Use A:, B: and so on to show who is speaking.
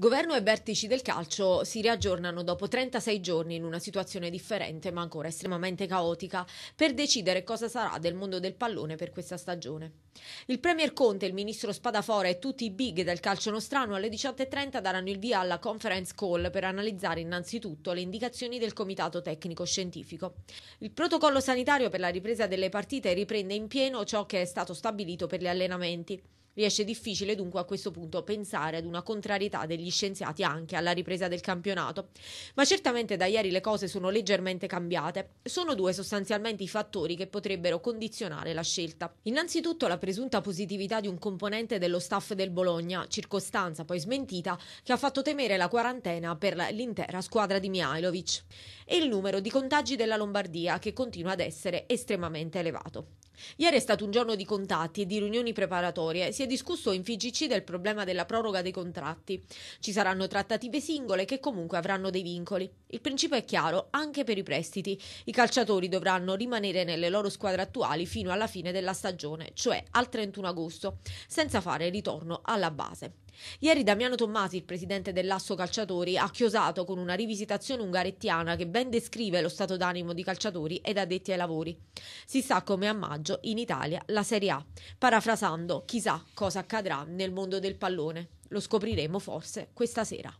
A: Governo e vertici del calcio si riaggiornano dopo 36 giorni in una situazione differente ma ancora estremamente caotica per decidere cosa sarà del mondo del pallone per questa stagione. Il Premier Conte, il ministro Spadafora e tutti i big del calcio nostrano alle 18.30 daranno il via alla conference call per analizzare innanzitutto le indicazioni del Comitato Tecnico Scientifico. Il protocollo sanitario per la ripresa delle partite riprende in pieno ciò che è stato stabilito per gli allenamenti. Riesce difficile dunque a questo punto pensare ad una contrarietà degli scienziati anche alla ripresa del campionato. Ma certamente da ieri le cose sono leggermente cambiate. Sono due sostanzialmente i fattori che potrebbero condizionare la scelta. Innanzitutto la presunta positività di un componente dello staff del Bologna, circostanza poi smentita che ha fatto temere la quarantena per l'intera squadra di Mihailovic. E il numero di contagi della Lombardia che continua ad essere estremamente elevato. Ieri è stato un giorno di contatti e di riunioni preparatorie. Si è discusso in FIGC del problema della proroga dei contratti. Ci saranno trattative singole che comunque avranno dei vincoli. Il principio è chiaro anche per i prestiti. I calciatori dovranno rimanere nelle loro squadre attuali fino alla fine della stagione, cioè al 31 agosto, senza fare ritorno alla base. Ieri Damiano Tommasi, il presidente dell'Asso Calciatori, ha chiosato con una rivisitazione ungarettiana che ben descrive lo stato d'animo di calciatori ed addetti ai lavori. Si sa come a maggio in Italia la Serie A, parafrasando chissà cosa accadrà nel mondo del pallone. Lo scopriremo forse questa sera.